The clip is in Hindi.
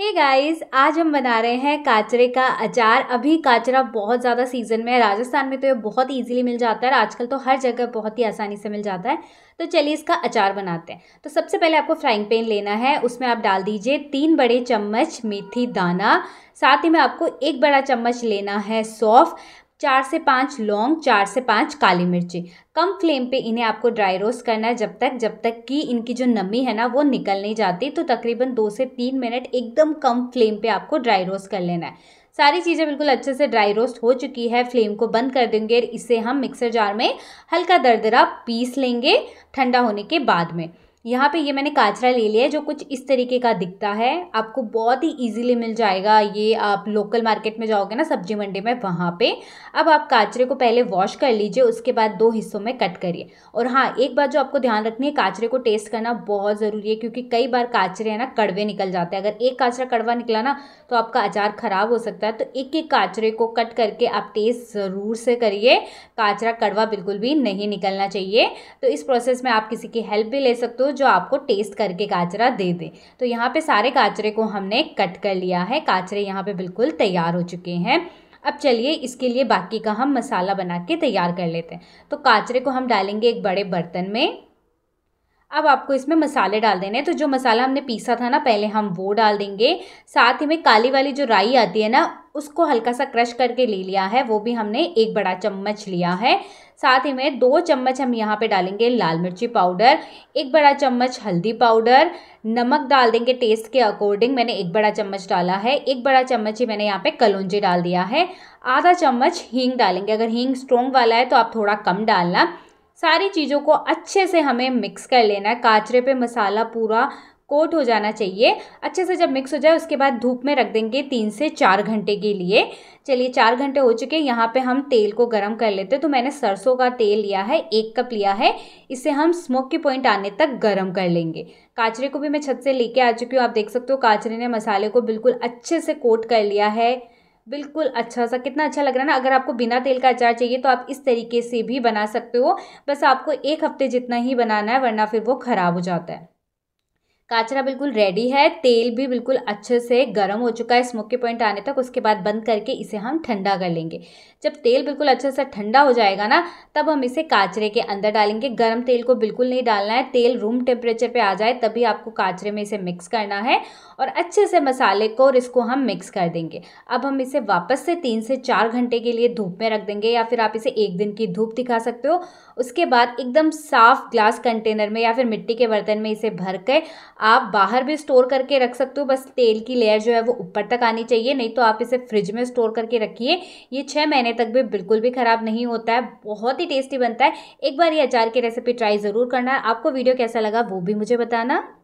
हे hey गाइस आज हम बना रहे हैं काचरे का अचार अभी काचरा बहुत ज़्यादा सीज़न में है राजस्थान में तो ये बहुत इजीली मिल जाता है और आजकल तो हर जगह बहुत ही आसानी से मिल जाता है तो चलिए इसका अचार बनाते हैं तो सबसे पहले आपको फ्राइंग पैन लेना है उसमें आप डाल दीजिए तीन बड़े चम्मच मेथी दाना साथ ही में आपको एक बड़ा चम्मच लेना है सौफ़ चार से पाँच लौंग चार से पाँच काली मिर्ची कम फ्लेम पे इन्हें आपको ड्राई रोस्ट करना है जब तक जब तक कि इनकी जो नमी है ना वो निकल नहीं जाती तो तकरीबन दो से तीन मिनट एकदम कम फ्लेम पे आपको ड्राई रोस्ट कर लेना है सारी चीज़ें बिल्कुल अच्छे से ड्राई रोस्ट हो चुकी है फ्लेम को बंद कर देंगे इसे हम मिक्सर जार में हल्का दरदरा पीस लेंगे ठंडा होने के बाद में यहाँ पे ये मैंने काचरा ले लिया है जो कुछ इस तरीके का दिखता है आपको बहुत ही इजीली मिल जाएगा ये आप लोकल मार्केट में जाओगे ना सब्जी मंडी में वहाँ पे अब आप काचरे को पहले वॉश कर लीजिए उसके बाद दो हिस्सों में कट करिए और हाँ एक बात जो आपको ध्यान रखनी है काचरे को टेस्ट करना बहुत ज़रूरी है क्योंकि कई बार काचरे है ना कड़वे निकल जाते हैं अगर एक काचरा कड़वा निकला ना तो आपका अचार ख़राब हो सकता है तो एक एक काचरे को कट करके आप टेस्ट ज़रूर से करिए काचरा कड़वा बिल्कुल भी नहीं निकलना चाहिए तो इस प्रोसेस में आप किसी की हेल्प भी ले सकते हो जो आपको टेस्ट करके काचरा दे दे तो यहाँ पे सारे काचरे को हमने कट कर लिया है काचरे यहाँ पे बिल्कुल तैयार हो चुके हैं अब चलिए इसके लिए बाकी का हम मसाला बना के तैयार कर लेते हैं तो काचरे को हम डालेंगे एक बड़े बर्तन में अब आपको इसमें मसाले डाल देने हैं तो जो मसाला हमने पीसा था ना पहले हम वो डाल देंगे साथ ही में काली वाली जो राई आती है ना उसको हल्का सा क्रश करके ले लिया है वो भी हमने एक बड़ा चम्मच लिया है साथ ही में दो चम्मच हम यहाँ पे डालेंगे लाल मिर्ची पाउडर एक बड़ा चम्मच हल्दी पाउडर नमक डाल देंगे टेस्ट के अकॉर्डिंग मैंने एक बड़ा चम्मच डाला है एक बड़ा चम्मच ही मैंने यहाँ पे कलौंजी डाल दिया है आधा चम्मच हींग डालेंगे अगर हींग स्ट्रोंग वाला है तो आप थोड़ा कम डालना सारी चीज़ों को अच्छे से हमें मिक्स कर लेना है काचरे पे मसाला पूरा कोट हो जाना चाहिए अच्छे से जब मिक्स हो जाए उसके बाद धूप में रख देंगे तीन से चार घंटे के लिए चलिए चार घंटे हो चुके हैं यहाँ पे हम तेल को गर्म कर लेते हैं तो मैंने सरसों का तेल लिया है एक कप लिया है इसे हम स्मोक के पॉइंट आने तक गर्म कर लेंगे काचरे को भी मैं छत से लेके आ चुकी हूँ आप देख सकते हो काचरे ने मसाले को बिल्कुल अच्छे से कोट कर लिया है बिल्कुल अच्छा सा कितना अच्छा लग रहा है ना अगर आपको बिना तेल का अचार चाहिए तो आप इस तरीके से भी बना सकते हो बस आपको एक हफ्ते जितना ही बनाना है वरना फिर वो ख़राब हो जाता है काचरा बिल्कुल रेडी है तेल भी बिल्कुल अच्छे से गर्म हो चुका है स्मोकी पॉइंट आने तक उसके बाद बंद करके इसे हम ठंडा कर लेंगे जब तेल बिल्कुल अच्छे से ठंडा हो जाएगा ना तब हम इसे काचरे के अंदर डालेंगे गर्म तेल को बिल्कुल नहीं डालना है तेल रूम टेम्परेचर पे आ जाए तभी आपको काचरे में इसे मिक्स करना है और अच्छे से मसाले को और इसको हम मिक्स कर देंगे अब हम इसे वापस से तीन से चार घंटे के लिए धूप में रख देंगे या फिर आप इसे एक दिन की धूप दिखा सकते हो उसके बाद एकदम साफ ग्लास कंटेनर में या फिर मिट्टी के बर्तन में इसे भर के आप बाहर भी स्टोर करके रख सकते हो बस तेल की लेयर जो है वो ऊपर तक आनी चाहिए नहीं तो आप इसे फ्रिज में स्टोर करके रखिए ये छः महीने तक भी बिल्कुल भी ख़राब नहीं होता है बहुत ही टेस्टी बनता है एक बार ये अचार की रेसिपी ट्राई ज़रूर करना है आपको वीडियो कैसा लगा वो भी मुझे बताना